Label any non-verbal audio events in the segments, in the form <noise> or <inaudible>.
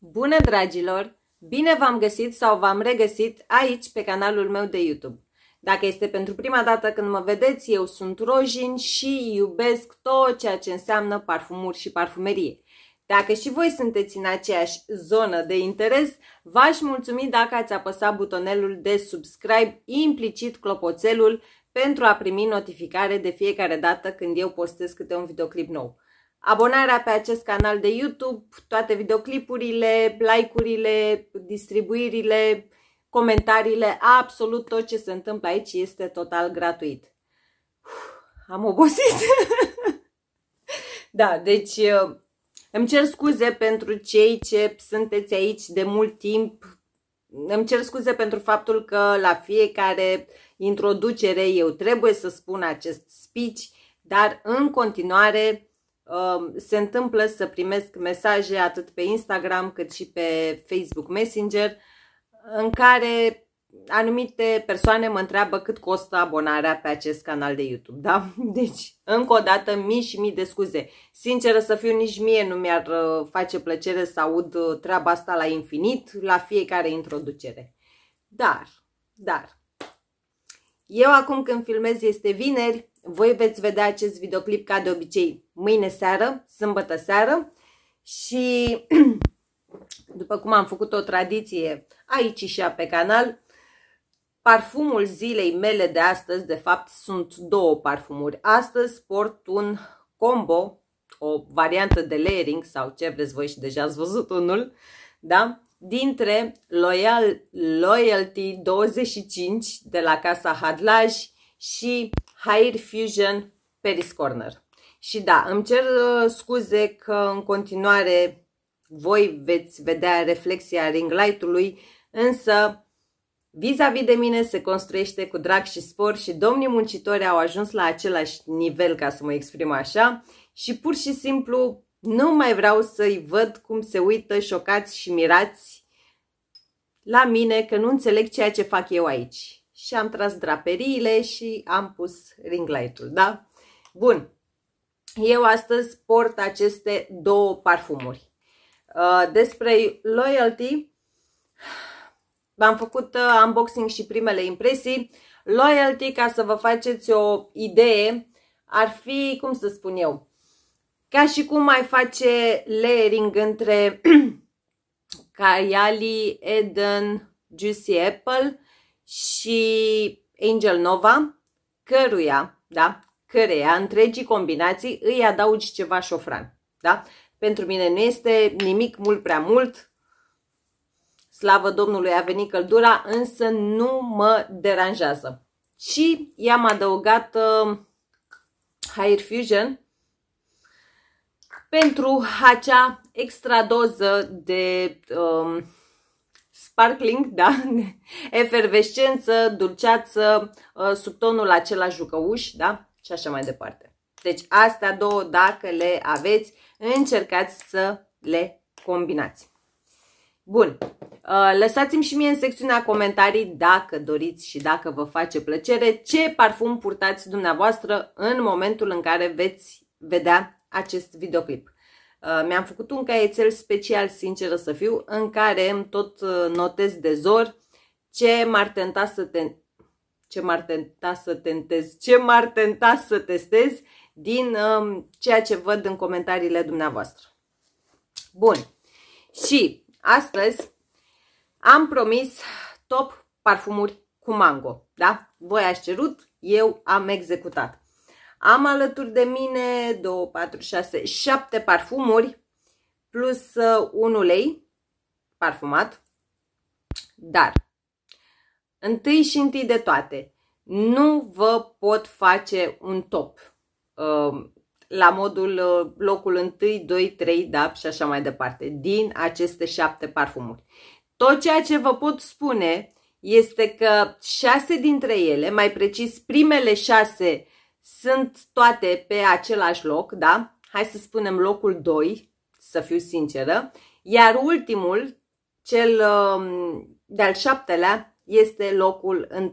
Bună, dragilor! Bine v-am găsit sau v-am regăsit aici, pe canalul meu de YouTube. Dacă este pentru prima dată când mă vedeți, eu sunt Rojin și iubesc tot ceea ce înseamnă parfumuri și parfumerie. Dacă și voi sunteți în aceeași zonă de interes, v-aș mulțumi dacă ați apăsat butonelul de subscribe, implicit clopoțelul, pentru a primi notificare de fiecare dată când eu postez câte un videoclip nou. Abonarea pe acest canal de YouTube, toate videoclipurile, like-urile, distribuirile, comentariile, absolut tot ce se întâmplă aici este total gratuit. Uf, am obosit! <laughs> da, deci uh, îmi cer scuze pentru cei ce sunteți aici de mult timp, îmi cer scuze pentru faptul că la fiecare uh, introducere, eu trebuie să spun acest speech, dar în continuare um, se întâmplă să primesc mesaje atât pe Instagram cât și pe Facebook Messenger în care anumite persoane mă întreabă cât costă abonarea pe acest canal de YouTube, da? <laughs> Deci, încă o dată, mii și mii de scuze. Sinceră să fiu, nici mie nu mi-ar uh, face plăcere să aud uh, treaba asta la infinit, la fiecare introducere. Dar, dar, eu acum când filmez este vineri, voi veți vedea acest videoclip ca de obicei mâine seară, sâmbătă seară și <clears throat> după cum am făcut o tradiție aici și pe canal, parfumul zilei mele de astăzi, de fapt sunt două parfumuri. Astăzi port un combo, o variantă de layering sau ce vreți voi și deja ați văzut unul, da? dintre Loyal, Loyalty 25 de la Casa Hadlaj și Hair Fusion Paris Corner. Și da, îmi cer uh, scuze că în continuare voi veți vedea reflexia ring light-ului, însă Vis-a-vis -vis de mine se construiește cu drag și spor și domnii muncitori au ajuns la același nivel, ca să mă exprim așa, și pur și simplu nu mai vreau să-i văd cum se uită șocați și mirați la mine că nu înțeleg ceea ce fac eu aici. Și am tras draperiile și am pus ring light-ul, da? Bun. Eu astăzi port aceste două parfumuri. Uh, despre Loyalty am făcut uh, unboxing și primele impresii. Loyalty, ca să vă faceți o idee, ar fi, cum să spun eu, ca și cum mai face layering între <clears throat> Kylie, Eden, Juicy Apple și Angel Nova, căruia, da, căreia, întregii combinații, îi adaugi ceva șofran, da? Pentru mine nu este nimic mult prea mult, slavă Domnului a venit căldura, însă nu mă deranjează. Și i-am adăugat uh, Higher Fusion, pentru acea extra doză de um, sparkling, <laughs> da, efervescență, dulceață, uh, tonul acela jucăuș, da, și așa mai departe. Deci astea două, dacă le aveți, încercați să le combinați. Bun, uh, lăsați-mi și mie în secțiunea comentarii dacă doriți și dacă vă face plăcere ce parfum purtați dumneavoastră în momentul în care veți vedea acest videoclip. Uh, mi-am făcut un caietel special, sinceră să fiu, în care îmi tot uh, notez de zor ce m-ar tenta să te... ce m-ar tenta să tentez, ce m-ar tenta să testez din um, ceea ce văd în comentariile dumneavoastră. Bun. Și astăzi am promis top parfumuri cu mango, da? Voi ați cerut, eu am executat. Am alături de mine 2, 4, 6, 7 parfumuri plus uh, un ulei parfumat. Dar, întâi și întâi de toate, nu vă pot face un top uh, la modul uh, locul 1, 2, 3, da, și așa mai departe, din aceste 7 parfumuri. Tot ceea ce vă pot spune este că 6 dintre ele, mai precis primele șase sunt toate pe același loc, da? Hai să spunem locul 2, să fiu sinceră. Iar ultimul, cel um, de-al șaptelea, este locul 1.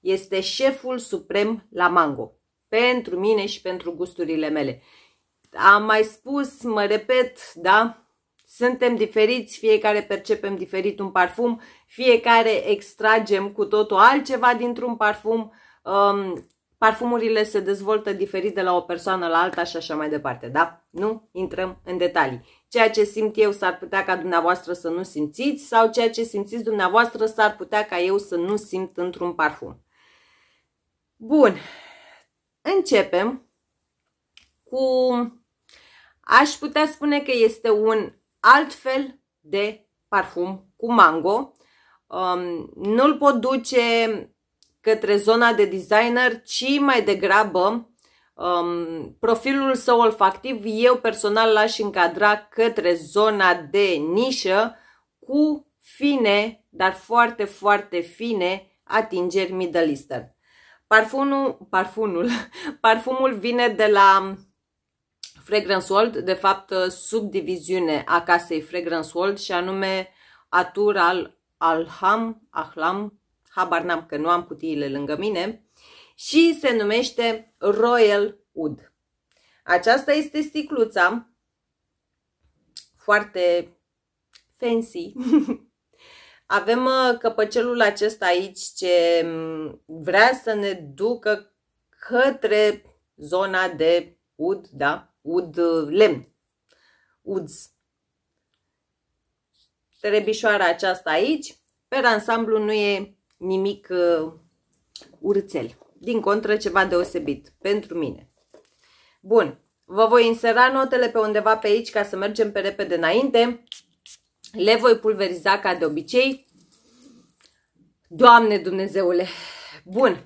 Este șeful suprem la mango. Pentru mine și pentru gusturile mele. Am mai spus, mă repet, da? Suntem diferiți, fiecare percepem diferit un parfum, fiecare extragem cu totul altceva dintr-un parfum. Um, Parfumurile se dezvoltă diferit de la o persoană la alta și așa mai departe, da? Nu intrăm în detalii. Ceea ce simt eu s-ar putea ca dumneavoastră să nu simțiți sau ceea ce simțiți dumneavoastră s-ar putea ca eu să nu simt într-un parfum. Bun, începem cu... Aș putea spune că este un alt fel de parfum cu mango. Um, nu-l pot duce către zona de designer, ci mai degrabă um, profilul său olfactiv eu personal l-aș încadra către zona de nișă cu fine, dar foarte, foarte fine atingeri middle eastern. Parfumul, parfumul, <laughs> parfumul vine de la Fragrance World, de fapt subdiviziune a casei Fragrance World și anume Atural Alham, Ahlam, habar n-am că nu am cutiile lângă mine, și se numește Royal Wood. Aceasta este sticluța, foarte fancy. <laughs> Avem uh, căpăcelul acesta aici ce mm, vrea să ne ducă către zona de ud, da? Ud uh, lemn. Uds. Trebișoara aceasta aici, pe ansamblu nu e nimic uh, urțel. Din contră, ceva deosebit pentru mine. Bun, vă voi insera notele pe undeva pe aici ca să mergem pe repede înainte. Le voi pulveriza ca de obicei. Doamne Dumnezeule! Bun,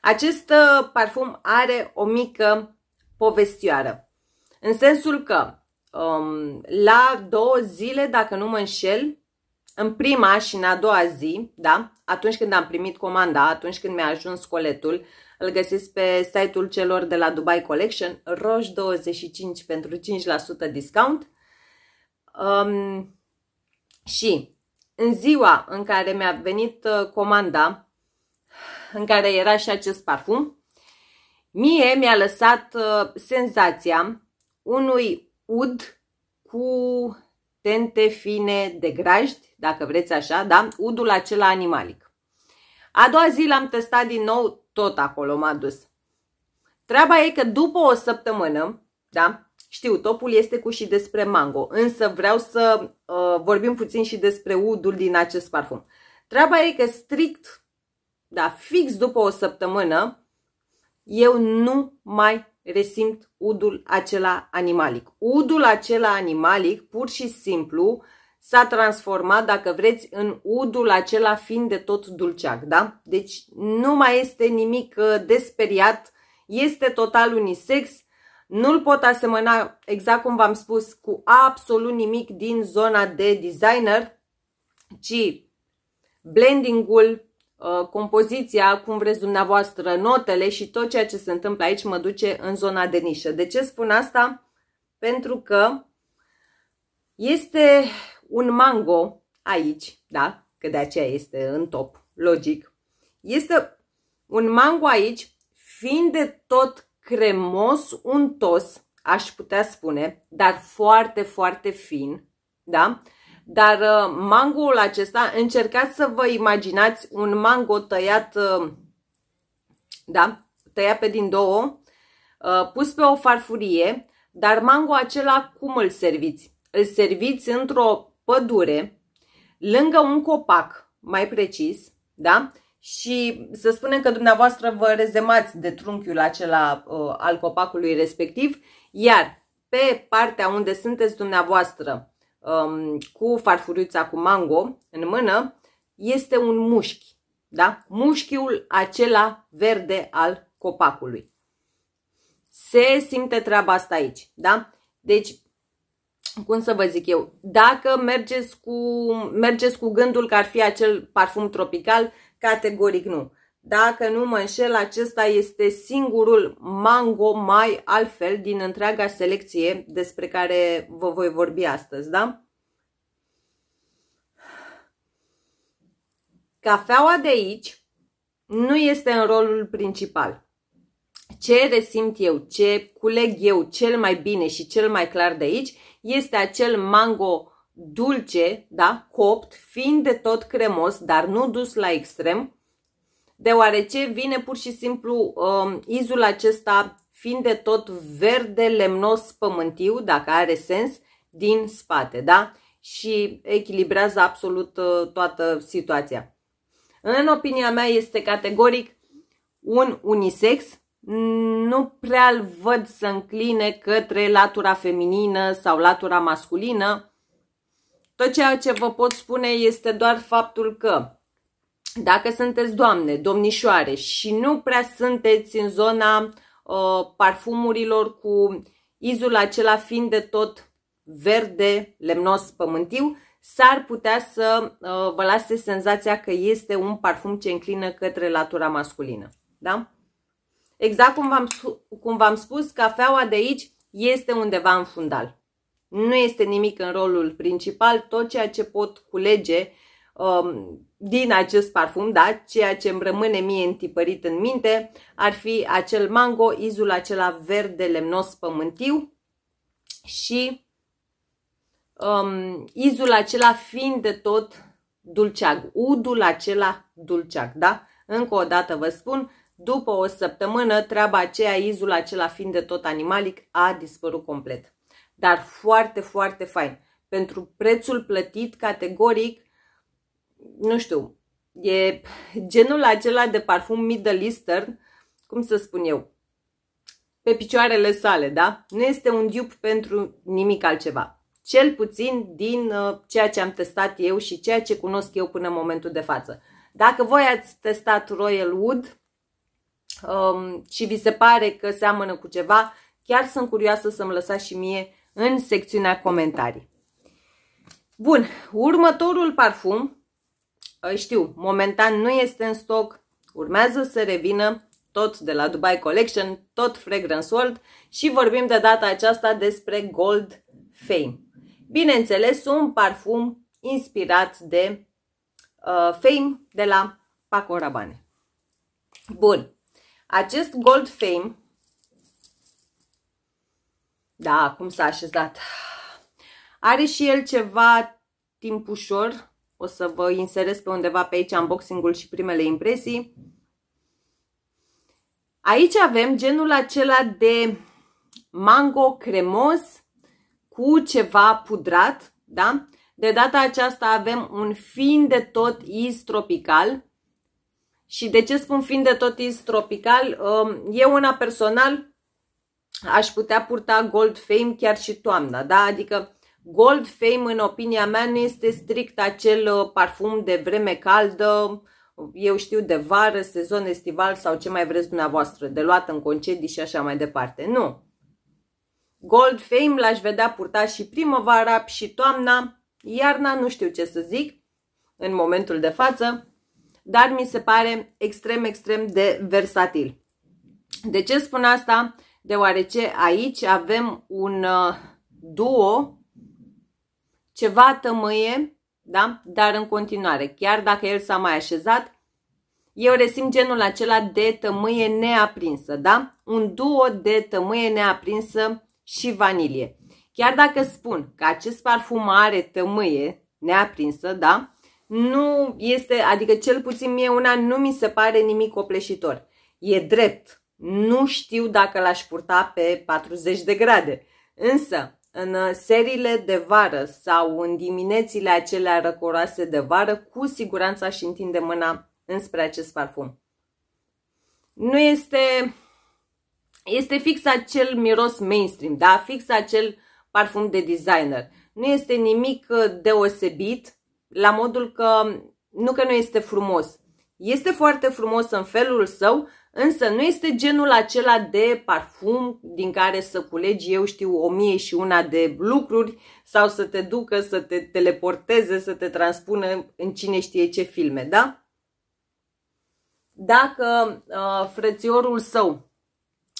acest uh, parfum are o mică povestioară. În sensul că um, la două zile, dacă nu mă înșel, în prima și în a doua zi, da, atunci când am primit comanda, atunci când mi-a ajuns coletul, îl găsiți pe site-ul celor de la Dubai Collection, roș25 pentru 5% discount. Um, și în ziua în care mi-a venit uh, comanda, în care era și acest parfum, mie mi-a lăsat uh, senzația unui ud cu tente fine de grajdi, dacă vreți așa, da? Udul acela animalic. A doua zi l-am testat din nou, tot acolo m-a dus. Treaba e că după o săptămână, da? Știu, topul este cu și despre mango, însă vreau să uh, vorbim puțin și despre udul din acest parfum. Treaba e că strict, da, fix după o săptămână, eu nu mai resimt udul acela animalic. Udul acela animalic pur și simplu s-a transformat, dacă vreți, în udul acela fiind de tot dulceac, da? Deci nu mai este nimic uh, desperiat, este total unisex, nu-l pot asemăna, exact cum v-am spus, cu absolut nimic din zona de designer, ci blendingul, Uh, compoziția, cum vreți dumneavoastră, notele și tot ceea ce se întâmplă aici mă duce în zona de nișă. De ce spun asta? Pentru că este un mango aici, da? Că de aceea este în top, logic. Este un mango aici, fiind de tot cremos, untos, aș putea spune, dar foarte, foarte fin, da? Dar uh, mangoul acesta, încercați să vă imaginați un mango tăiat, uh, da, tăiat pe din două, uh, pus pe o farfurie, dar mango acela cum îl serviți? Îl serviți într-o pădure, lângă un copac, mai precis, da? Și să spunem că dumneavoastră vă rezemați de trunchiul acela uh, al copacului respectiv, iar pe partea unde sunteți dumneavoastră um, cu farfuriuța cu mango în mână, este un mușchi. Da? Mușchiul acela verde al copacului. Se simte treaba asta aici. Da? Deci, cum să vă zic eu, dacă mergeți cu, mergeți cu gândul că ar fi acel parfum tropical, categoric nu. Dacă nu mă înșel, acesta este singurul mango mai altfel din întreaga selecție despre care vă voi vorbi astăzi, da? Cafeaua de aici nu este în rolul principal. Ce resimt eu, ce culeg eu cel mai bine și cel mai clar de aici este acel mango dulce, da, copt, fiind de tot cremos, dar nu dus la extrem, deoarece vine pur și simplu um, izul acesta fiind de tot verde, lemnos, pământiu, dacă are sens, din spate, da? Și echilibrează absolut uh, toată situația. În opinia mea este categoric un unisex, nu prea îl văd să încline către latura feminină sau latura masculină. Tot ceea ce vă pot spune este doar faptul că dacă sunteți doamne, domnișoare și nu prea sunteți în zona uh, parfumurilor cu izul acela fiind de tot verde, lemnos, pământiu, s-ar putea să uh, vă lase senzația că este un parfum ce înclină către latura masculină. Da? Exact cum v-am spus, cafeaua de aici este undeva în fundal. Nu este nimic în rolul principal, tot ceea ce pot culege um, din acest parfum, da? Ceea ce îmi rămâne mie întipărit în minte ar fi acel mango, izul acela verde lemnos pământiu și um, izul acela fiind de tot dulceag, udul acela dulceag, da? Încă o dată vă spun, după o săptămână, treaba aceea, izul acela fiind de tot animalic, a dispărut complet. Dar foarte, foarte fain. Pentru prețul plătit, categoric, nu știu, e genul acela de parfum Middle Eastern, cum să spun eu, pe picioarele sale, da? Nu este un dupe pentru nimic altceva. Cel puțin din uh, ceea ce am testat eu și ceea ce cunosc eu până în momentul de față. Dacă voi ați testat Royal Wood um, și vi se pare că seamănă cu ceva, chiar sunt curioasă să-mi lăsați și mie în secțiunea comentarii. Bun, următorul parfum știu, momentan nu este în stoc, urmează să revină tot de la Dubai Collection, tot Fragrance World și vorbim de data aceasta despre Gold Fame. Bineînțeles, un parfum inspirat de uh, Fame de la Paco Rabanne. Bun, acest Gold Fame, da, cum s-a așezat, are și el ceva timpușor, o să vă inserez pe undeva pe aici unboxing-ul și primele impresii. Aici avem genul acela de mango cremos cu ceva pudrat, da? De data aceasta avem un fin de tot iz tropical. Și de ce spun fin de tot iz tropical? Um, eu una personal aș putea purta Gold Fame chiar și toamna, da? Adică Gold Fame, în opinia mea, nu este strict acel uh, parfum de vreme caldă, eu știu, de vară, sezon estival sau ce mai vreți dumneavoastră, de luat în concedii și așa mai departe. Nu. Gold Fame l-aș vedea purtat și primăvara și toamna, iarna, nu știu ce să zic, în momentul de față, dar mi se pare extrem, extrem de versatil. De ce spun asta? Deoarece aici avem un uh, duo ceva tămâie, da? dar în continuare, chiar dacă el s-a mai așezat, eu resim genul acela de tămâie neaprinsă, da? Un duo de tămâie neaprinsă și vanilie. Chiar dacă spun că acest parfum are tămâie neaprinsă, da? Nu este, adică cel puțin mie una nu mi se pare nimic copleșitor. E drept. Nu știu dacă l-aș purta pe 40 de grade. Însă, în uh, serile de vară sau în diminețile acelea răcoroase de vară, cu siguranță aș întinde mâna înspre acest parfum. Nu este... Este fix acel miros mainstream, da? Fix acel parfum de designer. Nu este nimic uh, deosebit la modul că nu că nu este frumos. Este foarte frumos în felul său, Însă nu este genul acela de parfum din care să culegi, eu știu, o mie și una de lucruri sau să te ducă, să te teleporteze, să te transpună în cine știe ce filme, da? Dacă uh, frățiorul său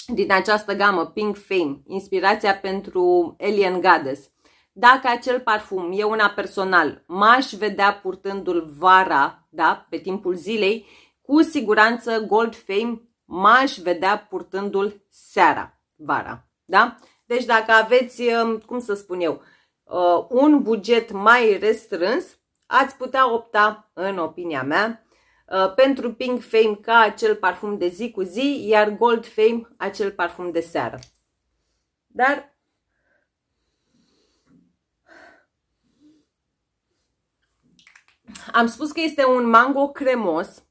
din această gamă, Pink Fame, inspirația pentru Alien Goddess, dacă acel parfum, e una personal, m-aș vedea purtându-l vara, da, pe timpul zilei, cu siguranță Gold Fame m-aș vedea purtându-l seara, vara. Da? Deci dacă aveți, um, cum să spun eu, uh, un buget mai restrâns, ați putea opta, în opinia mea, uh, pentru Pink Fame ca acel parfum de zi cu zi, iar Gold Fame acel parfum de seară. Dar am spus că este un mango cremos,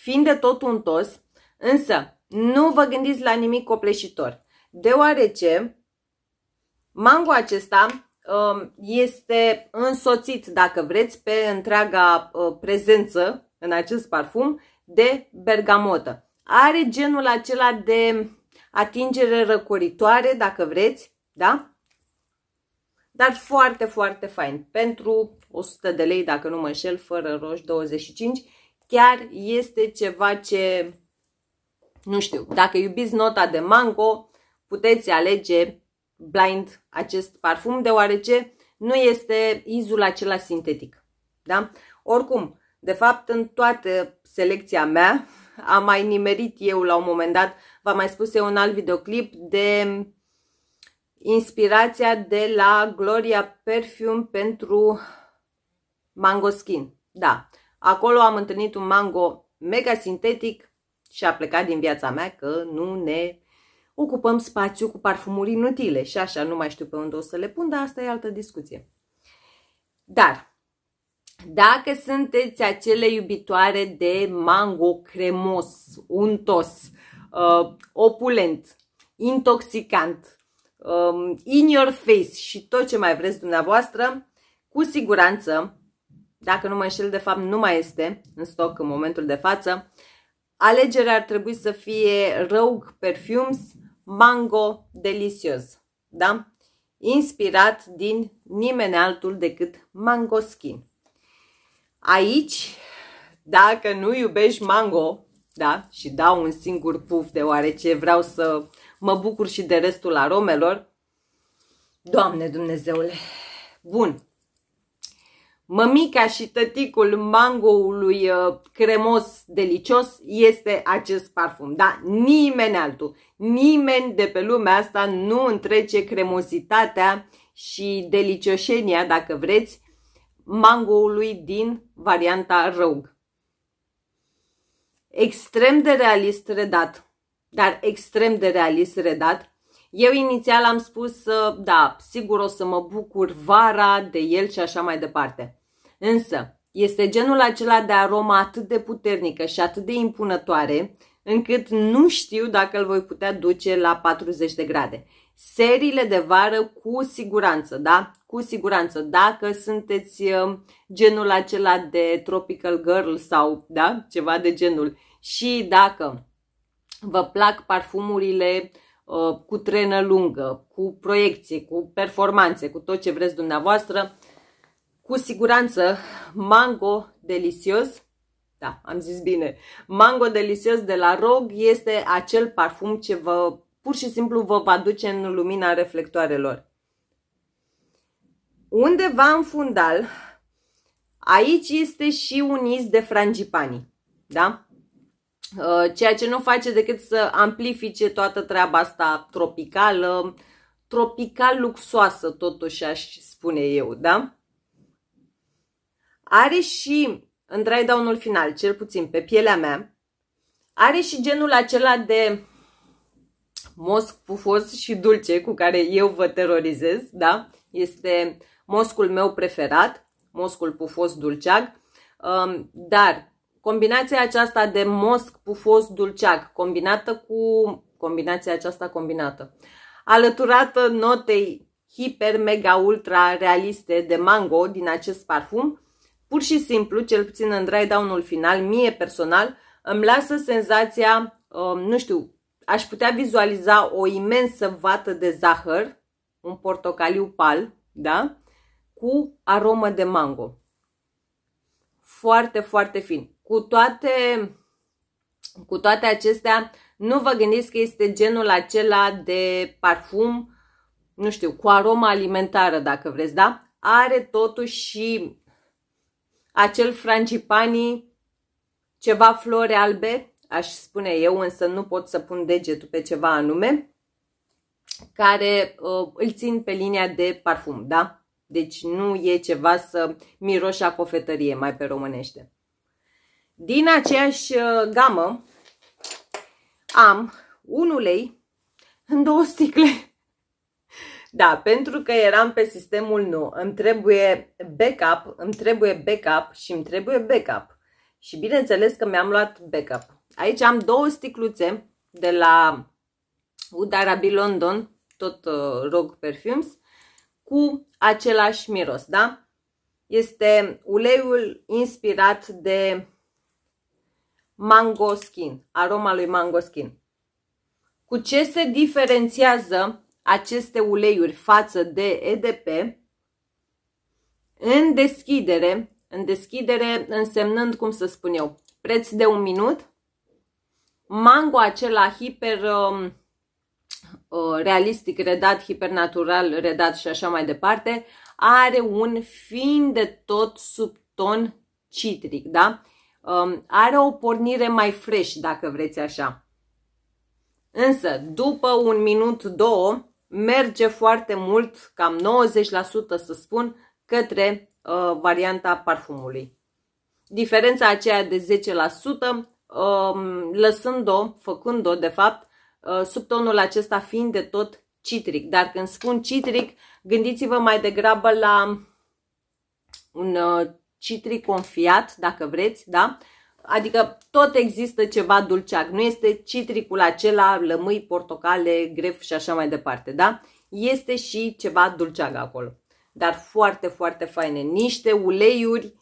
fiind de tot untos, însă nu vă gândiți la nimic copleșitor, deoarece mango acesta um, este însoțit, dacă vreți, pe întreaga uh, prezență în acest parfum de bergamotă. Are genul acela de atingere răcoritoare, dacă vreți, da? Dar foarte, foarte fain. Pentru 100 de lei, dacă nu mă înșel, fără roș 25, chiar este ceva ce, nu știu, dacă iubiți nota de mango, puteți alege blind acest parfum, deoarece nu este izul acela sintetic. Da? Oricum, de fapt, în toată selecția mea, am mai nimerit eu la un moment dat, v-am mai spus eu un alt videoclip de inspirația de la Gloria Perfume pentru Mango Skin. Da, Acolo am întâlnit un mango mega sintetic și a plecat din viața mea că nu ne ocupăm spațiu cu parfumuri inutile și așa nu mai știu pe unde o să le pun, dar asta e altă discuție. Dar, dacă sunteți acele iubitoare de mango cremos, untos, uh, opulent, intoxicant, um, in your face și tot ce mai vreți dumneavoastră, cu siguranță dacă nu mă înșel, de fapt nu mai este în stoc în momentul de față. Alegerea ar trebui să fie Rogue Perfumes Mango Delicios, da? inspirat din nimeni altul decât Skin. Aici, dacă nu iubești mango, da, și dau un singur puf deoarece vreau să mă bucur și de restul aromelor, Doamne Dumnezeule! Bun, mămica și tăticul mangoului uh, cremos delicios este acest parfum. Da, nimeni altul, nimeni de pe lumea asta nu întrece cremozitatea și delicioșenia, dacă vreți, mangoului din varianta Rogue. Extrem de realist redat, dar extrem de realist redat. Eu inițial am spus, uh, da, sigur o să mă bucur vara de el și așa mai departe. Însă, este genul acela de aromă atât de puternică și atât de impunătoare, încât nu știu dacă îl voi putea duce la 40 de grade. Seriile de vară cu siguranță, da? Cu siguranță. Dacă sunteți uh, genul acela de tropical girl sau, da, ceva de genul și dacă vă plac parfumurile uh, cu trenă lungă, cu proiecție, cu performanțe, cu tot ce vreți dumneavoastră, cu siguranță, mango delicios, da, am zis bine, mango delicios de la Rog este acel parfum ce vă, pur și simplu vă va duce în lumina reflectoarelor. Undeva în fundal, aici este și un iz de frangipani, da? Uh, ceea ce nu face decât să amplifice toată treaba asta tropicală, tropical luxoasă totuși aș spune eu, da? are și în dry-down-ul final, cel puțin pe pielea mea, are și genul acela de mosc pufos și dulce cu care eu vă terorizez, da? Este moscul meu preferat, moscul pufos dulceag, um, dar combinația aceasta de mosc pufos dulceag combinată cu combinația aceasta combinată, alăturată notei hiper mega ultra realiste de mango din acest parfum, Pur și simplu, cel puțin în dry-down-ul final, mie personal, îmi lasă senzația, um, nu știu, aș putea vizualiza o imensă vată de zahăr, un portocaliu pal, da? Cu aromă de mango. Foarte, foarte fin. Cu toate, cu toate acestea, nu vă gândiți că este genul acela de parfum, nu știu, cu aromă alimentară, dacă vreți, da? Are totuși și acel frangipani, ceva flori albe, aș spune eu, însă nu pot să pun degetul pe ceva anume, care uh, îl țin pe linia de parfum, da? Deci nu e ceva să miroși a cofetărie, mai pe românește. Din aceeași uh, gamă am un ulei în două sticle da, pentru că eram pe sistemul nou, îmi trebuie backup, îmi trebuie backup și îmi trebuie backup. Și bineînțeles că mi-am luat backup. Aici am două sticluțe de la Udarabi London, tot uh, Rogue Perfumes, cu același miros, da? Este uleiul inspirat de mango skin, aroma lui mango skin. Cu ce se diferențiază aceste uleiuri față de EDP în deschidere, în deschidere însemnând, cum să spun eu, preț de un minut, mango acela hiper um, uh, realistic redat, hipernatural redat și așa mai departe, are un fin de tot subton citric, da? Um, are o pornire mai fresh, dacă vreți așa. Însă, după un minut, două, merge foarte mult, cam 90% să spun, către uh, varianta parfumului. Diferența aceea de 10%, uh, um, lăsând-o, făcând-o de fapt, uh, tonul acesta fiind de tot citric. Dar când spun citric, gândiți-vă mai degrabă la un uh, citric confiat, dacă vreți, da? Adică tot există ceva dulceac. Nu este citricul acela, lămâi, portocale, gref și așa mai departe, da? Este și ceva dulceag acolo. Dar foarte, foarte faine. Niște uleiuri,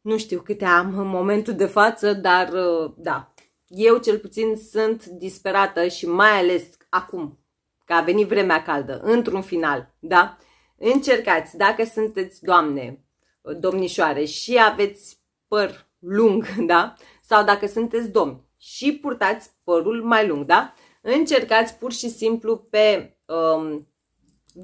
nu știu câte am în momentul de față, dar uh, da. Eu cel puțin sunt disperată și mai ales acum, că a venit vremea caldă, într-un final, da? Încercați, dacă sunteți doamne, domnișoare și aveți păr lung, <laughs> da? Sau dacă sunteți domni și purtați părul mai lung, da? Încercați pur și simplu pe um,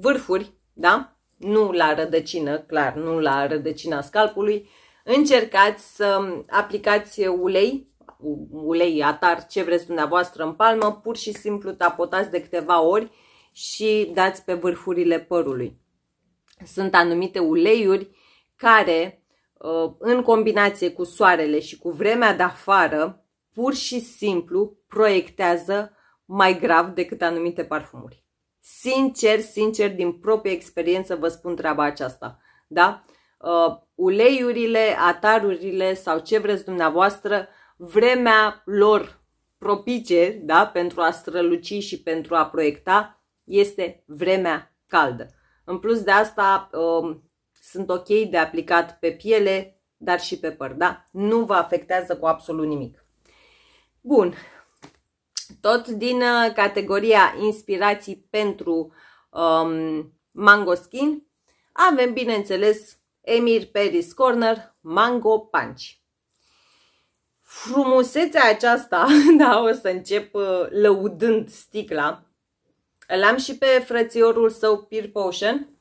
vârfuri, da? Nu la rădăcină, clar, nu la rădăcina scalpului. Încercați să aplicați ulei, ulei, atar, ce vreți dumneavoastră în palmă, pur și simplu tapotați de câteva ori și dați pe vârfurile părului. Sunt anumite uleiuri care Uh, în combinație cu soarele și cu vremea de afară, pur și simplu proiectează mai grav decât anumite parfumuri. Sincer, sincer, din proprie experiență vă spun treaba aceasta. Da? Uh, uleiurile, atarurile sau ce vreți dumneavoastră, vremea lor propice da? pentru a străluci și pentru a proiecta este vremea caldă. În plus de asta, uh, sunt ok de aplicat pe piele, dar și pe păr, da? Nu vă afectează cu absolut nimic. Bun, tot din uh, categoria inspirații pentru um, Mango Skin, avem, bineînțeles, Emir Paris Corner Mango Punch. Frumusețea aceasta, <laughs> da, o să încep uh, lăudând sticla, l-am și pe frățiorul său Peer Potion,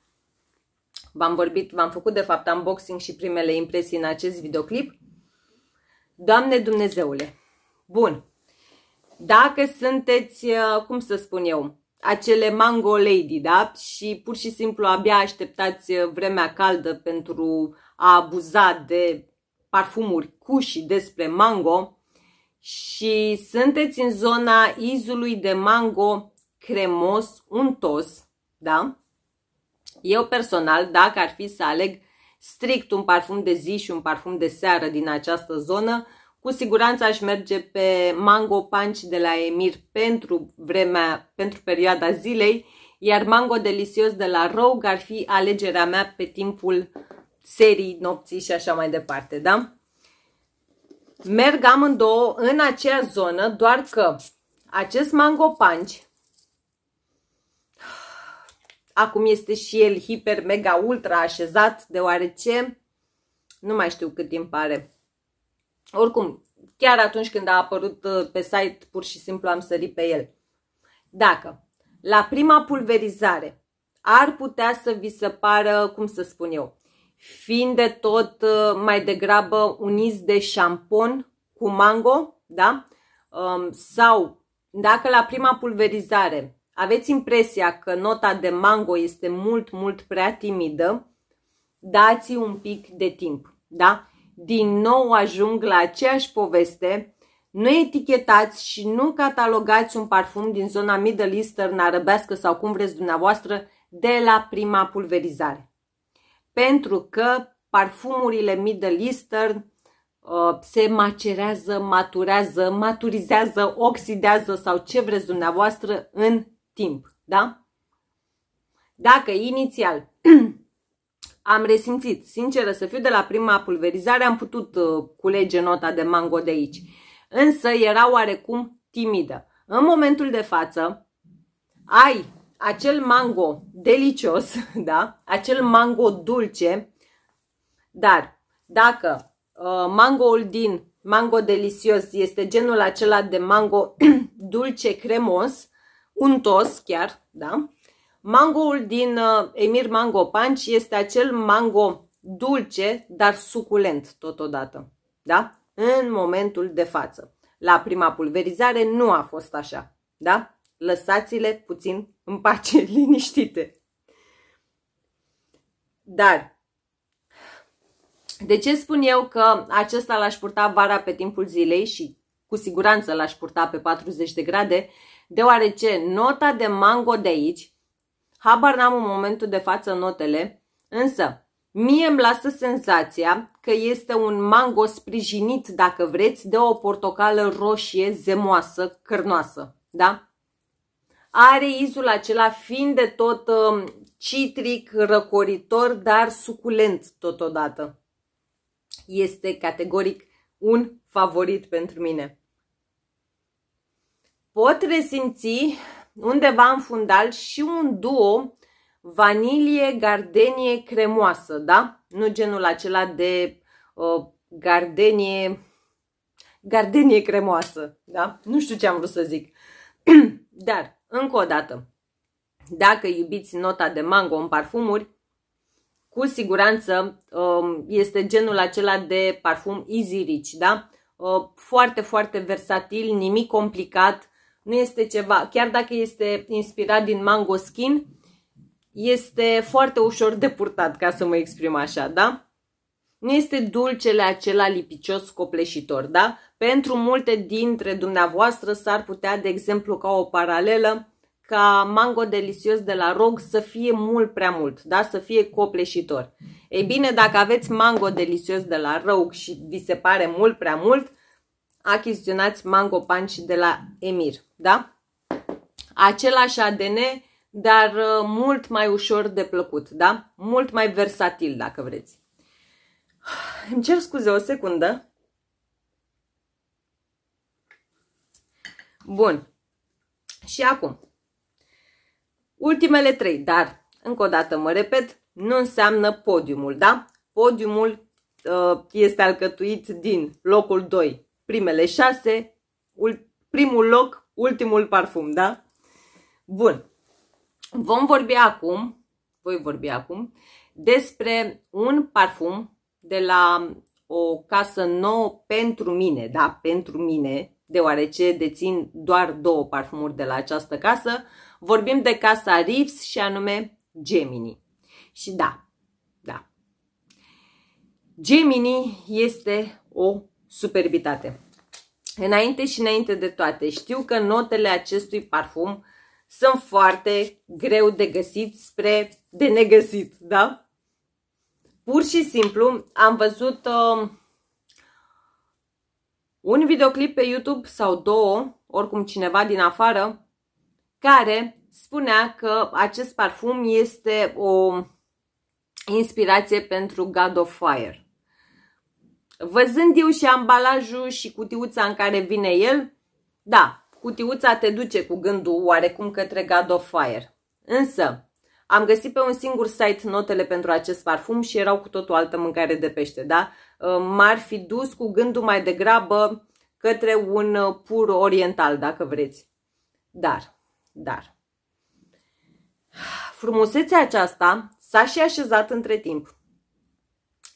V-am vorbit, v-am făcut de fapt unboxing și primele impresii în acest videoclip. Doamne Dumnezeule! Bun! Dacă sunteți, uh, cum să spun eu, acele mango lady, da? Și pur și simplu abia așteptați uh, vremea caldă pentru a abuza de parfumuri cu și despre mango și sunteți în zona izului de mango cremos untos, da? Eu personal, dacă ar fi să aleg strict un parfum de zi și un parfum de seară din această zonă, cu siguranță aș merge pe Mango Punch de la Emir pentru vremea, pentru perioada zilei, iar Mango Delicios de la Rogue ar fi alegerea mea pe timpul serii, nopții și așa mai departe, da? Merg amândouă în acea zonă, doar că acest Mango Punch acum este și el hiper, mega, ultra așezat, deoarece nu mai știu cât timp are. Oricum, chiar atunci când a apărut uh, pe site, pur și simplu am sărit pe el. Dacă la prima pulverizare ar putea să vi se pară, cum să spun eu, fiind de tot uh, mai degrabă un iz de șampon cu mango, da? Um, sau dacă la prima pulverizare aveți impresia că nota de mango este mult, mult prea timidă, dați un pic de timp. Da? Din nou ajung la aceeași poveste, nu etichetați și nu catalogați un parfum din zona Middle Eastern, arăbească sau cum vreți dumneavoastră, de la prima pulverizare. Pentru că parfumurile Middle Eastern uh, se macerează, maturează, maturizează, oxidează sau ce vreți dumneavoastră în timp, da? Dacă inițial <clears throat> am resimțit, sinceră să fiu, de la prima pulverizare am putut uh, culege nota de mango de aici, însă era oarecum timidă. În momentul de față ai acel mango delicios, <laughs> da? acel mango dulce, dar dacă uh, mangoul din mango delicios este genul acela de mango <clears throat> dulce cremos, un tos chiar, da? Mangoul din uh, Emir Mango Punch este acel mango dulce, dar suculent totodată, da? În momentul de față. La prima pulverizare nu a fost așa, da? Lăsați-le puțin în pace, <laughs> liniștite. Dar de ce spun eu că acesta l-aș purta vara pe timpul zilei și cu siguranță l-aș purta pe 40 de grade? deoarece nota de mango de aici, habar n-am în momentul de față notele, însă mie îmi lasă senzația că este un mango sprijinit, dacă vreți, de o portocală roșie, zemoasă, cărnoasă, da? Are izul acela fiind de tot um, citric, răcoritor, dar suculent totodată. Este categoric un favorit pentru mine pot resimți undeva în fundal și un duo vanilie gardenie cremoasă, da? Nu genul acela de uh, gardenie gardenie cremoasă, da? Nu știu ce am vrut să zic. <clears throat> Dar, încă o dată, dacă iubiți nota de mango în parfumuri, cu siguranță ă, este genul acela de parfum easy rich, da? Ă, foarte, foarte versatil, nimic complicat, nu este ceva, chiar dacă este inspirat din mango skin, este foarte ușor de purtat, ca să mă exprim așa, da? Nu este dulcele acela lipicios copleșitor, da? Pentru multe dintre dumneavoastră s-ar putea, de exemplu, ca o paralelă, ca mango delicios de la rog să fie mult prea mult, da? să fie copleșitor. Ei bine, dacă aveți mango delicios de la rog și vi se pare mult prea mult, achiziționați Mango Punch de la Emir, da? Același ADN, dar uh, mult mai ușor de plăcut, da? Mult mai versatil, dacă vreți. <sighs> Îmi cer scuze o secundă. Bun. Și acum. Ultimele trei, dar, încă o dată mă repet, nu înseamnă podiumul, da? Podiumul uh, este alcătuit din locul 2, primele șase, primul loc, ultimul parfum, da? Bun. Vom vorbi acum, voi vorbi acum, despre un parfum de la o casă nouă pentru mine, da, pentru mine, deoarece dețin doar două parfumuri de la această casă. Vorbim de casa Reeves și anume Gemini. Și da, da, Gemini este o superbitate. Înainte și înainte de toate, știu că notele acestui parfum sunt foarte greu de găsit spre de negăsit, da? Pur și simplu am văzut uh, un videoclip pe YouTube sau două, oricum cineva din afară, care spunea că acest parfum este o inspirație pentru God of Fire. Văzând eu și ambalajul și cutiuța în care vine el, da, cutiuța te duce cu gândul oarecum către God of Fire. Însă, am găsit pe un singur site notele pentru acest parfum și erau cu totul altă mâncare de pește, da? Uh, m-ar fi dus cu gândul mai degrabă către un uh, pur oriental, dacă vreți. Dar, dar, frumusețea aceasta s-a și așezat între timp.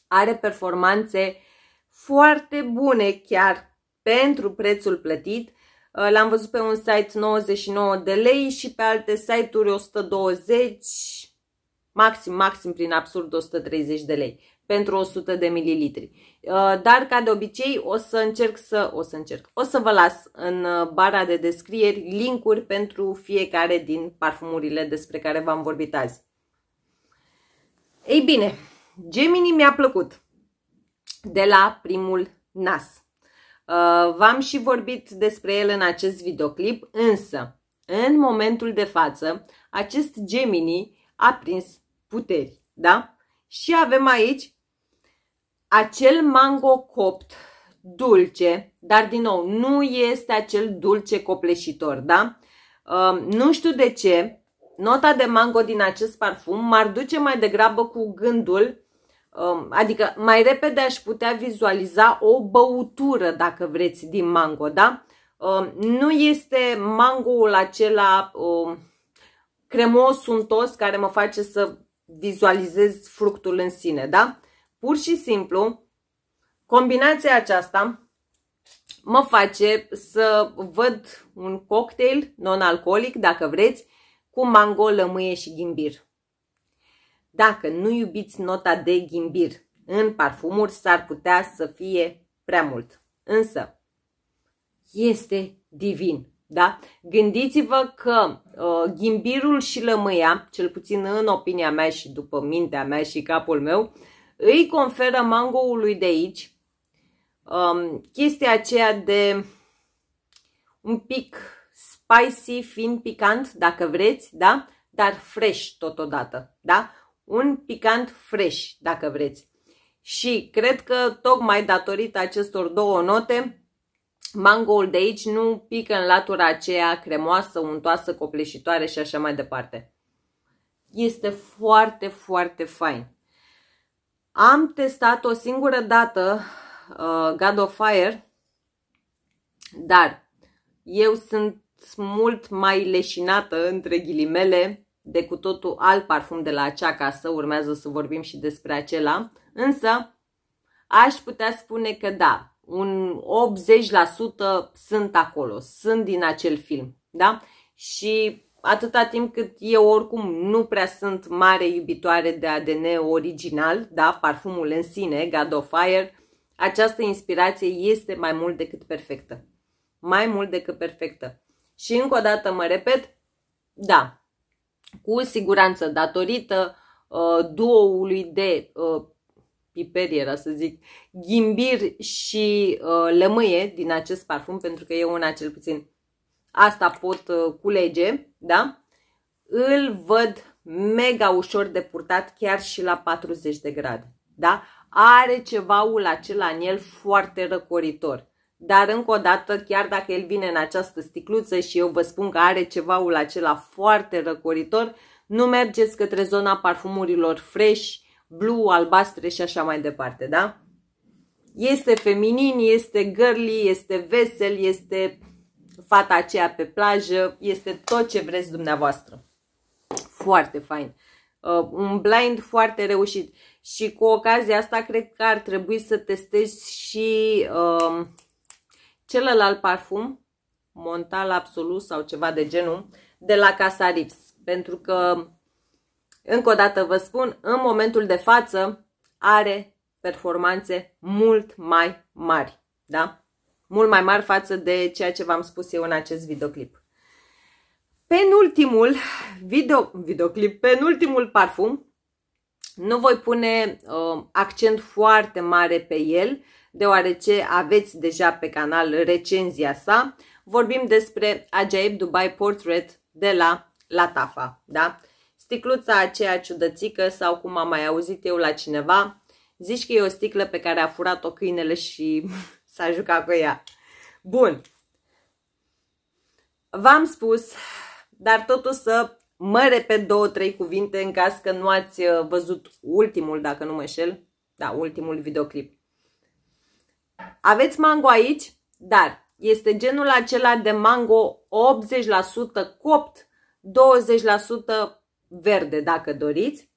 Are performanțe foarte bune chiar pentru prețul plătit. Uh, l-am văzut pe un site 99 de lei și pe alte site-uri 120, maxim, maxim prin absurd 130 de lei pentru 100 de mililitri. Uh, dar ca de obicei o să încerc să, o să încerc, o să vă las în uh, bara de descrieri linkuri pentru fiecare din parfumurile despre care v-am vorbit azi. Ei bine, Gemini mi-a plăcut de la primul nas. Uh, v-am și vorbit despre el în acest videoclip, însă, în momentul de față, acest Gemini a prins puteri, da? Și avem aici acel mango copt dulce, dar din nou, nu este acel dulce copleșitor, da? Uh, nu știu de ce, nota de mango din acest parfum m-ar duce mai degrabă cu gândul Um, adică mai repede aș putea vizualiza o băutură, dacă vreți, din mango, da? Um, nu este mangoul acela um, cremos, untos, care mă face să vizualizez fructul în sine, da? Pur și simplu, combinația aceasta mă face să văd un cocktail non-alcoolic, dacă vreți, cu mango, lămâie și ghimbir. Dacă nu iubiți nota de ghimbir în parfumuri, s-ar putea să fie prea mult. Însă, este divin. Da? Gândiți-vă că uh, ghimbirul și lămâia, cel puțin în opinia mea și după mintea mea și capul meu, îi conferă mangoului de aici um, chestia aceea de un pic spicy, fin, picant, dacă vreți, da? dar fresh totodată. Da? un picant fresh, dacă vreți. Și cred că tocmai datorită acestor două note, mangoul de aici nu pică în latura aceea cremoasă, untoasă, copleșitoare și așa mai departe. Este foarte, foarte fain. Am testat o singură dată uh, God of Fire, dar eu sunt mult mai leșinată între ghilimele de cu totul alt parfum de la acea casă, urmează să vorbim și despre acela, însă aș putea spune că da, un 80% sunt acolo, sunt din acel film, da? Și atâta timp cât eu oricum nu prea sunt mare iubitoare de ADN original, da, parfumul în sine, God of Fire, această inspirație este mai mult decât perfectă. Mai mult decât perfectă. Și încă o dată mă repet, da, cu siguranță, datorită uh, duoului de uh, piper era să zic, ghimbir și uh, lămâie din acest parfum, pentru că eu una cel puțin asta pot uh, culege, da? Îl văd mega ușor de purtat chiar și la 40 de grade, da? Are ceva ul acela în el foarte răcoritor. Dar încă o dată, chiar dacă el vine în această sticluță și eu vă spun că are cevaul acela foarte răcoritor, nu mergeți către zona parfumurilor fresh, blue, albastre și așa mai departe, da? Este feminin, este girly, este vesel, este fata aceea pe plajă, este tot ce vreți dumneavoastră. Foarte fain. Uh, un blind foarte reușit. Și cu ocazia asta cred că ar trebui să testezi și uh, Celălalt parfum, Montal Absolut sau ceva de genul, de la Casa Rips. Pentru că, încă o dată vă spun, în momentul de față are performanțe mult mai mari. Da? Mult mai mari față de ceea ce v-am spus eu în acest videoclip. Penultimul video, videoclip, penultimul parfum, nu voi pune uh, accent foarte mare pe el, deoarece aveți deja pe canal recenzia sa. Vorbim despre Ajaib Dubai Portrait de la Latafa, da? Sticluța aceea ciudățică sau cum am mai auzit eu la cineva, zici că e o sticlă pe care a furat-o câinele și <laughs> s-a jucat cu ea. Bun. V-am spus, dar totul să mă repet două, trei cuvinte în caz că nu ați uh, văzut ultimul, dacă nu mă șel, da, ultimul videoclip. Aveți mango aici, dar este genul acela de mango 80% copt, 20% verde dacă doriți,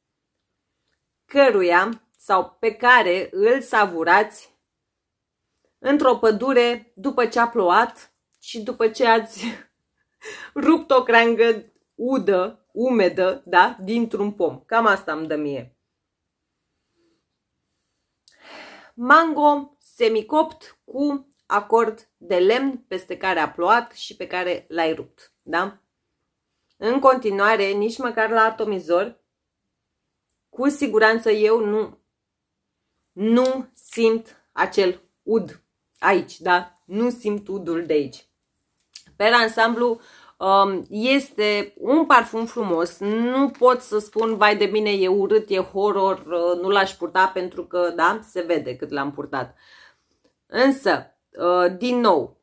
căruia sau pe care îl savurați într-o pădure după ce a plouat și după ce ați <laughs> rupt o crangă udă, umedă, da, dintr-un pom. Cam asta îmi dă mie. Mango semicopt cu acord de lemn peste care a plouat și pe care l-ai rupt. Da? În continuare, nici măcar la atomizor, cu siguranță eu nu, nu simt acel ud aici, da? Nu simt udul de aici. Pe ansamblu, um, este un parfum frumos, nu pot să spun, vai de mine, e urât, e horror, uh, nu l-aș purta pentru că, da, se vede cât l-am purtat. Însă, uh, din nou,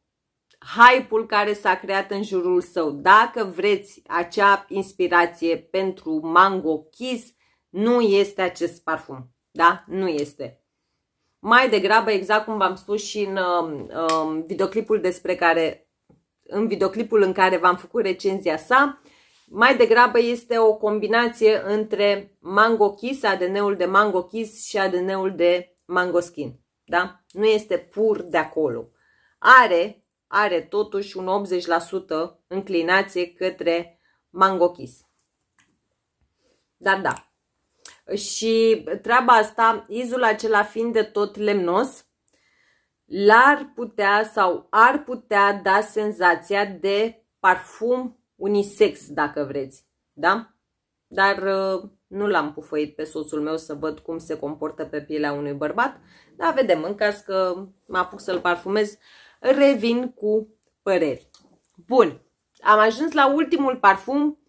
hype-ul care s-a creat în jurul său, dacă vreți acea inspirație pentru Mango Kiss, nu este acest parfum. Da? Nu este. Mai degrabă, exact cum v-am spus și în um, um videoclipul despre care, în videoclipul în care v-am făcut recenzia sa, mai degrabă este o combinație între Mango Kiss, ADN-ul de Mango Kiss și ADN-ul de Mango Skin da? Nu este pur de acolo. Are, are totuși un 80% înclinație către mangochis. Dar da. Și treaba asta, izul acela fiind de tot lemnos, l-ar putea sau ar putea da senzația de parfum unisex, dacă vreți. Da? Dar uh, nu l-am pufăit pe soțul meu să văd cum se comportă pe pielea unui bărbat, dar vedem, în caz că mă apuc să-l parfumez, revin cu păreri. Bun, am ajuns la ultimul parfum,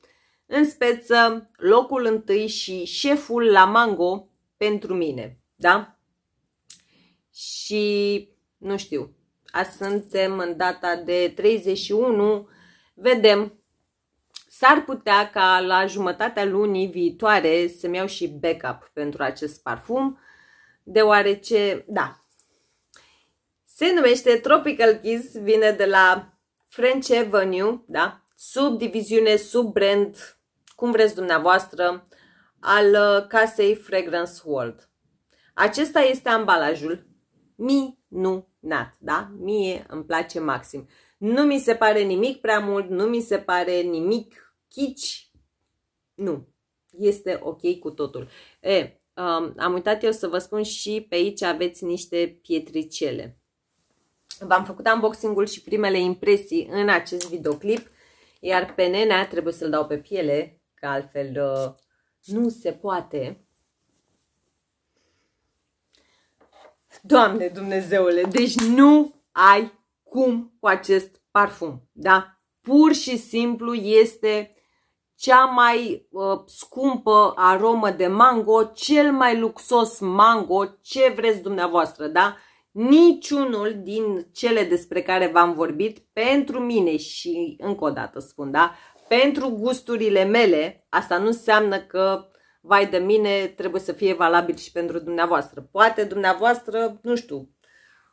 în speță, locul întâi și șeful la mango pentru mine, da? Și, nu știu, azi suntem în data de 31, vedem S-ar putea ca la jumătatea lunii viitoare să-mi iau și backup pentru acest parfum, deoarece, da, se numește Tropical Kiss, vine de la French Avenue, da, sub diviziune, sub brand, cum vreți dumneavoastră, al uh, casei Fragrance World. Acesta este ambalajul minunat, da? Mie îmi place maxim. Nu mi se pare nimic prea mult, nu mi se pare nimic chici, nu, este ok cu totul. E, um, am uitat eu să vă spun și pe aici aveți niște pietricele. V-am făcut unboxing-ul și primele impresii în acest videoclip, iar pe nenea trebuie să-l dau pe piele, că altfel uh, nu se poate. Doamne Dumnezeule, deci nu ai cum cu acest parfum, da? Pur și simplu este cea mai uh, scumpă aromă de mango, cel mai luxos mango, ce vreți dumneavoastră, da? Niciunul din cele despre care v-am vorbit, pentru mine și încă o dată spun, da? Pentru gusturile mele, asta nu înseamnă că vai de mine, trebuie să fie valabil și pentru dumneavoastră. Poate dumneavoastră, nu știu,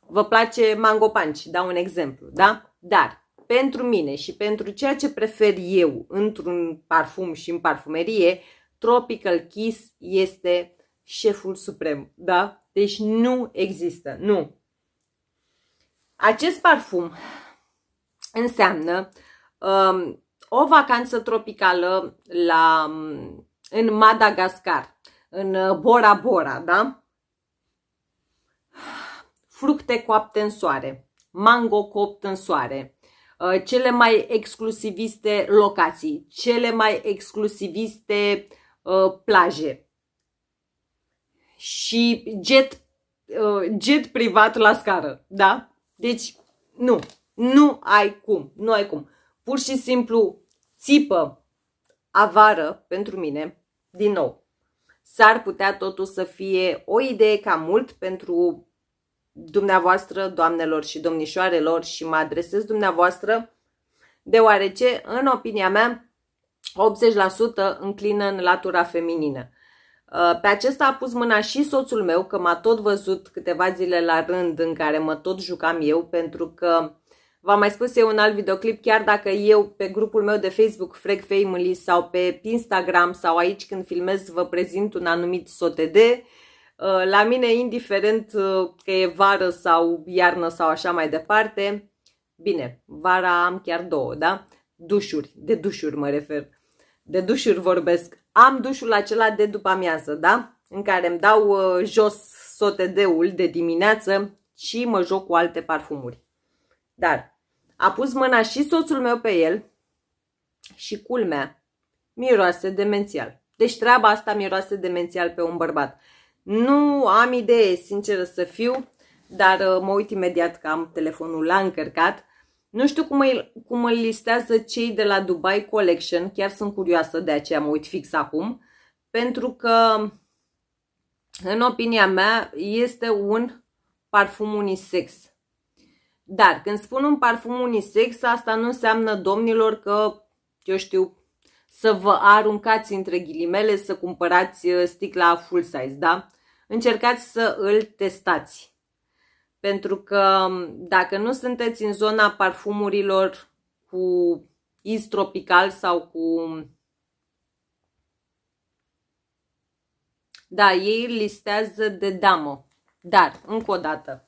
vă place mango punch, dau un exemplu, da? Dar pentru mine și pentru ceea ce prefer eu într-un parfum și în parfumerie, Tropical Kiss este șeful suprem, da? Deci nu există, nu. Acest parfum înseamnă um, o vacanță tropicală la, um, în Madagascar, în uh, Bora Bora, da? Fructe coapte în soare, mango copt în soare, Uh, cele mai exclusiviste locații, cele mai exclusiviste uh, plaje și jet, uh, jet privat la scară, da? Deci nu, nu ai cum, nu ai cum. Pur și simplu țipă avară pentru mine, din nou, s-ar putea totul să fie o idee cam mult pentru dumneavoastră, doamnelor și domnișoarelor, și mă adresez dumneavoastră, deoarece, în opinia mea, 80% înclină în latura feminină. Uh, pe acesta a pus mâna și soțul meu, că m-a tot văzut câteva zile la rând în care mă tot jucam eu, pentru că V-am mai spus eu un alt videoclip, chiar dacă eu pe grupul meu de Facebook Frag Family sau pe Instagram sau aici când filmez vă prezint un anumit SOTD, Uh, la mine, indiferent uh, că e vară sau iarnă sau așa mai departe, bine, vara am chiar două, da? Dușuri, de dușuri mă refer. De dușuri vorbesc. Am dușul acela de după amiază, da? În care îmi dau uh, jos sotedeul de dimineață și mă joc cu alte parfumuri. Dar a pus mâna și soțul meu pe el și culmea, miroase demențial. Deci treaba asta miroase demențial pe un bărbat. Nu am idee, sinceră să fiu, dar uh, mă uit imediat că am telefonul la încărcat. Nu știu cum îl, cum îl listează cei de la Dubai Collection, chiar sunt curioasă, de aceea mă uit fix acum, pentru că, în opinia mea, este un parfum unisex. Dar când spun un parfum unisex, asta nu înseamnă, domnilor, că, eu știu, să vă aruncați între ghilimele să cumpărați uh, sticla full size, da? încercați să îl testați. Pentru că dacă nu sunteți în zona parfumurilor cu iz tropical sau cu... Da, ei listează de damă. Dar, încă o dată,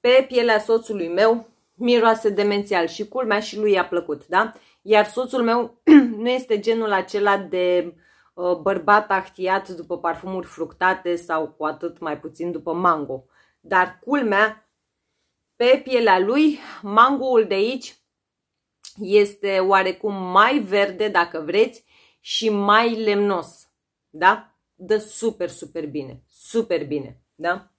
pe pielea soțului meu miroase demențial și culmea și lui i-a plăcut, da? Iar soțul meu <clears throat> nu este genul acela de Uh, bărbat ahtiat după parfumuri fructate sau cu atât mai puțin după mango. Dar culmea, pe pielea lui, mangoul de aici este oarecum mai verde, dacă vreți, și mai lemnos. Da? Dă super, super bine. Super bine. Da?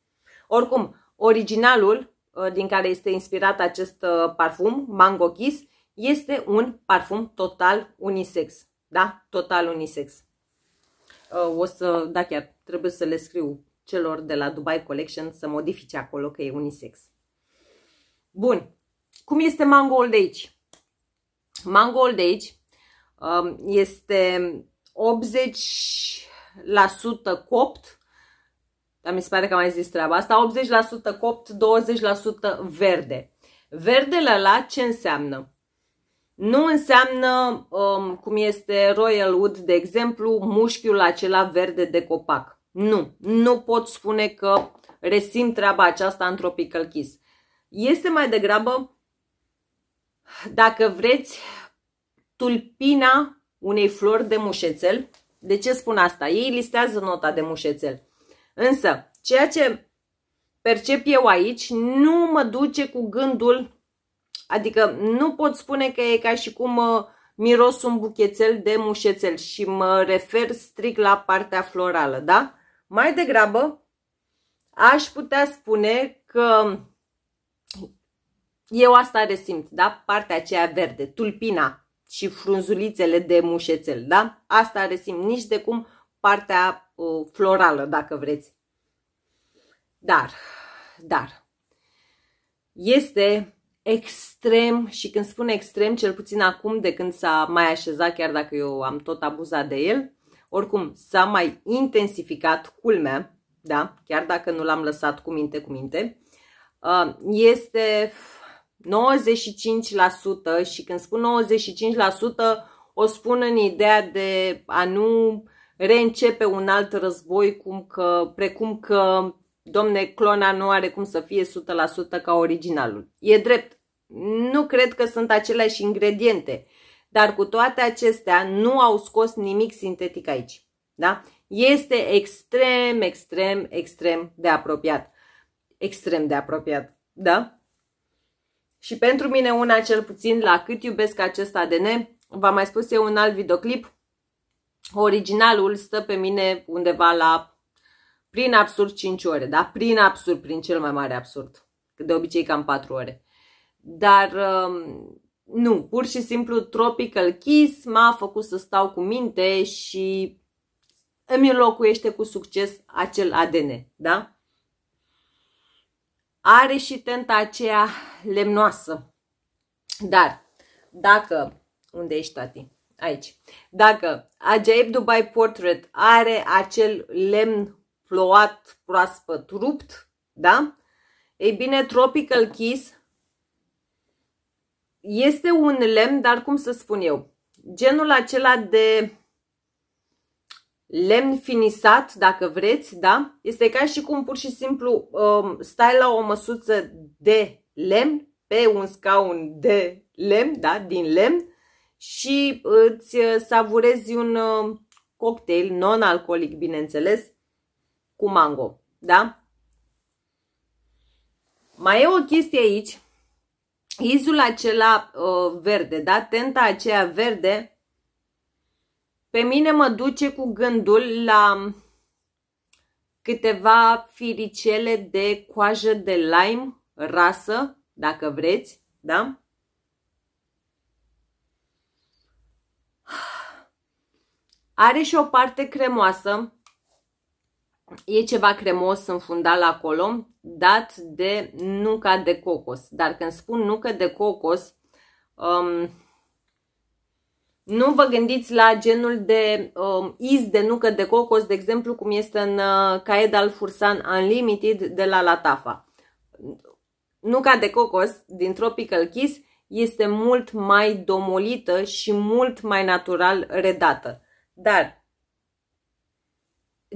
Oricum, originalul uh, din care este inspirat acest uh, parfum, Mango Kiss, este un parfum total unisex. Da? Total unisex. Uh, o să, da chiar, trebuie să le scriu celor de la Dubai Collection să modifice acolo că e unisex. Bun. Cum este Mango Old Age? Mango Old Age um, este 80% copt, dar mi se pare că am mai zis treaba asta, 80% copt, 20% verde. Verdele la ce înseamnă? Nu înseamnă, um, cum este Royal Wood, de exemplu, mușchiul acela verde de copac. Nu, nu pot spune că resim treaba aceasta în Tropical Kiss. Este mai degrabă, dacă vreți, tulpina unei flori de mușețel. De ce spun asta? Ei listează nota de mușețel. Însă, ceea ce percep eu aici nu mă duce cu gândul Adică nu pot spune că e ca și cum uh, miros un buchețel de mușețel și mă refer strict la partea florală, da? Mai degrabă aș putea spune că eu asta resimt, da? Partea aceea verde, tulpina și frunzulițele de mușețel, da? Asta resimt nici de cum partea uh, florală, dacă vreți. Dar, dar, este extrem și când spun extrem, cel puțin acum de când s-a mai așezat, chiar dacă eu am tot abuzat de el, oricum s-a mai intensificat culmea, da, chiar dacă nu l-am lăsat cu minte cu minte, uh, este 95% și când spun 95% o spun în ideea de a nu reîncepe un alt război cum că, precum că domne, clona nu are cum să fie 100% ca originalul. E drept, nu cred că sunt aceleași ingrediente, dar cu toate acestea nu au scos nimic sintetic aici. Da? Este extrem, extrem, extrem de apropiat. Extrem de apropiat, da? Și pentru mine una cel puțin, la cât iubesc acest ADN, v-am mai spus eu un alt videoclip, originalul stă pe mine undeva la prin absurd 5 ore, da? Prin absurd, prin cel mai mare absurd. Că de obicei cam 4 ore. Dar um, nu, pur și simplu Tropical Kiss m-a făcut să stau cu minte și îmi înlocuiește cu succes acel ADN, da? Are și tenta aceea lemnoasă. Dar dacă, unde ești tati? Aici. Dacă Ajaib Dubai Portrait are acel lemn plouat, proaspăt, rupt, da? Ei bine, Tropical Kiss este un lemn, dar cum să spun eu, genul acela de lemn finisat, dacă vreți, da? Este ca și cum pur și simplu um, stai la o măsuță de lemn, pe un scaun de lemn, da? Din lemn și îți uh, savurezi un uh, cocktail non-alcoolic, bineînțeles, cu mango, da? Mai e o chestie aici, izul acela uh, verde, da? Tenta aceea verde, pe mine mă duce cu gândul la câteva firicele de coajă de lime rasă, dacă vreți, da? Are și o parte cremoasă, E ceva cremos în fundal acolo, dat de nuca de cocos. Dar când spun nucă de cocos, um, nu vă gândiți la genul de um, iz de nucă de cocos, de exemplu, cum este în uh, Caed al Fursan Unlimited de la Latafa. Nuca de cocos din Tropical Kiss este mult mai domolită și mult mai natural redată. Dar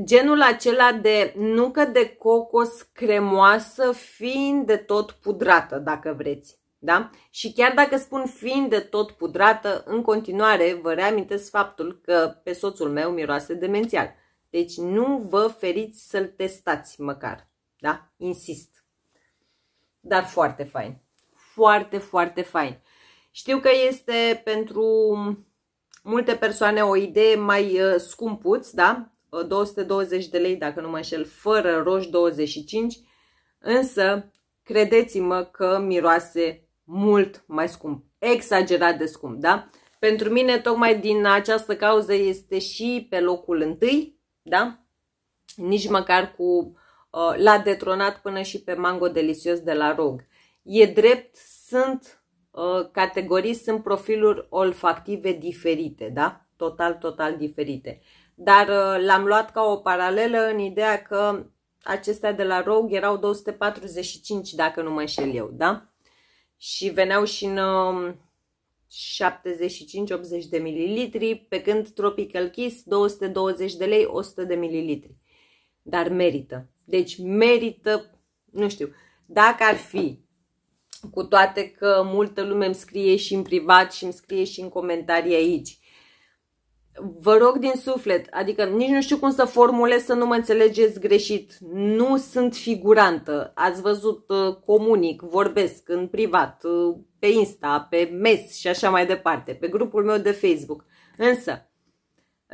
genul acela de nucă de cocos cremoasă fiind de tot pudrată, dacă vreți. Da? Și chiar dacă spun fiind de tot pudrată, în continuare vă reamintesc faptul că pe soțul meu miroase demențial. Deci nu vă feriți să-l testați măcar. Da? Insist. Dar foarte fain. Foarte, foarte fain. Știu că este pentru multe persoane o idee mai uh, scumpuț, da? 220 de lei, dacă nu mă înșel, fără roș 25, însă credeți-mă că miroase mult mai scump, exagerat de scump, da? Pentru mine, tocmai din această cauză, este și pe locul întâi, da? Nici măcar cu uh, l-a detronat până și pe Mango Delicios de la Rog. E drept, sunt uh, categorii, sunt profiluri olfactive diferite, da? Total, total diferite. Uh, dar uh, l-am luat ca o paralelă în ideea că acestea de la Rogue erau 245, dacă nu mă înșel eu, da? Și veneau și în 75-80 um, de mililitri, pe când Tropical Kiss 220 de lei, 100 de mililitri. Dar merită. Deci merită, nu știu, dacă ar fi, cu toate că multă lume îmi scrie și în privat și îmi scrie și în comentarii aici, vă rog din suflet, adică nici nu știu cum să formulez să nu mă înțelegeți greșit. Nu sunt figurantă. Ați văzut, uh, comunic, vorbesc în privat, uh, pe Insta, pe MES și așa mai departe, pe grupul meu de Facebook. Însă,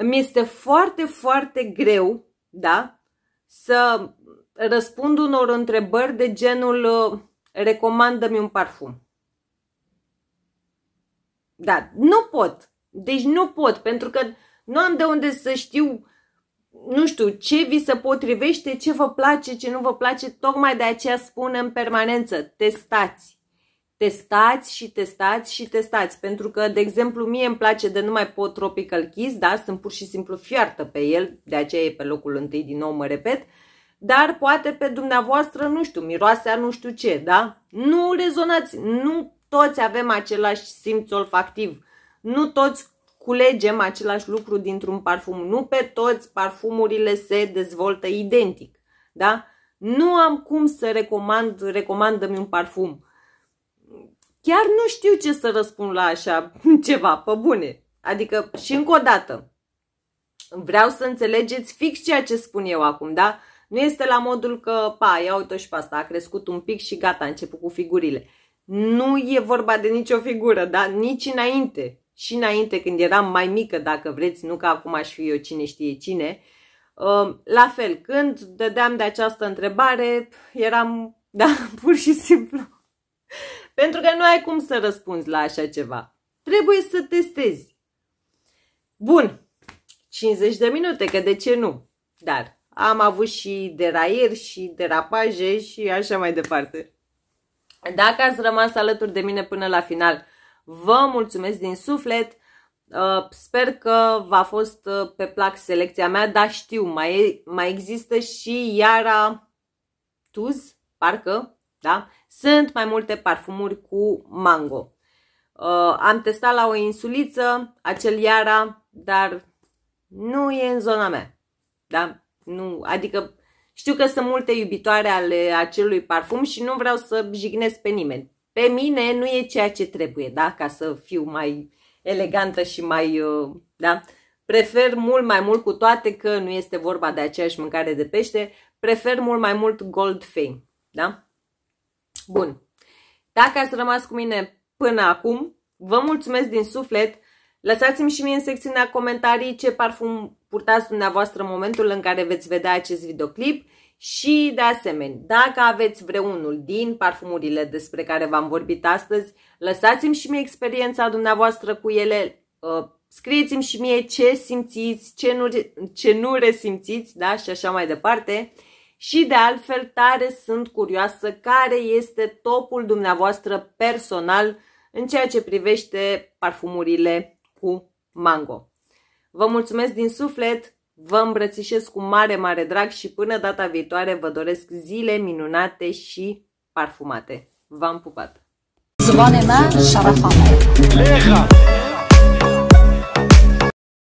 mi este foarte, foarte greu, da, să răspund unor întrebări de genul uh, recomandă-mi un parfum. Da, nu pot. Deci nu pot, pentru că nu am de unde să știu, nu știu, ce vi se potrivește, ce vă place, ce nu vă place. Tocmai de aceea spun în permanență, testați. Testați și testați și testați, pentru că, de exemplu, mie îmi place de nu mai pot Tropical Kiss, da, sunt pur și simplu fiartă pe el, de aceea e pe locul întâi, din nou mă repet, dar poate pe dumneavoastră, nu știu, miroasea nu știu ce, da? Nu rezonați, nu toți avem același simț olfactiv nu toți culegem același lucru dintr-un parfum. Nu pe toți parfumurile se dezvoltă identic. Da? Nu am cum să recomand, recomandă-mi un parfum. Chiar nu știu ce să răspund la așa <laughs> ceva, pe bune. Adică, și încă o dată, vreau să înțelegeți fix ceea ce spun eu acum, da? Nu este la modul că, pa, ia uite și pe asta, a crescut un pic și gata, a început cu figurile. Nu e vorba de nicio figură, da? Nici înainte și înainte când eram mai mică, dacă vreți, nu că acum aș fi eu cine știe cine, um, la fel, când dădeam de această întrebare, eram, <laughs> da, pur și simplu. Pentru că nu ai cum să răspunzi la așa ceva. Trebuie să testezi. Bun, 50 de minute, că de ce nu? Dar am avut și deraieri și derapaje și așa mai departe. Dacă ați rămas alături de mine până la final, Vă mulțumesc din suflet! Uh, sper că v-a fost uh, pe plac selecția mea, dar știu, mai, mai există și Iara Tuz, parcă, da? Sunt mai multe parfumuri cu mango. Uh, am testat la o insuliță acel Iara, dar nu e în zona mea. Da? Nu, adică știu că sunt multe iubitoare ale acelui parfum și nu vreau să jignesc pe nimeni. Pe mine nu e ceea ce trebuie, da? Ca să fiu mai elegantă și mai, uh, da? Prefer mult mai mult, cu toate că nu este vorba de aceeași mâncare de pește, prefer mult mai mult Gold Fame, da? Bun. Dacă ați rămas cu mine până acum, vă mulțumesc din suflet. Lăsați-mi și mie în secțiunea comentarii ce parfum purtați dumneavoastră în momentul în care veți vedea acest videoclip și, de asemenea, dacă aveți vreunul din parfumurile despre care v-am vorbit astăzi, lăsați-mi și mie experiența dumneavoastră cu ele, uh, scrieți-mi și mie ce simțiți, ce nu, ce nu resimțiți da? și așa mai departe. Și de altfel, tare sunt curioasă care este topul dumneavoastră personal în ceea ce privește parfumurile cu mango. Vă mulțumesc din suflet! Vă îmbrățișez cu mare, mare drag și până data viitoare vă doresc zile minunate și parfumate. V-am pupat! Zvonena Șarafan. Leha!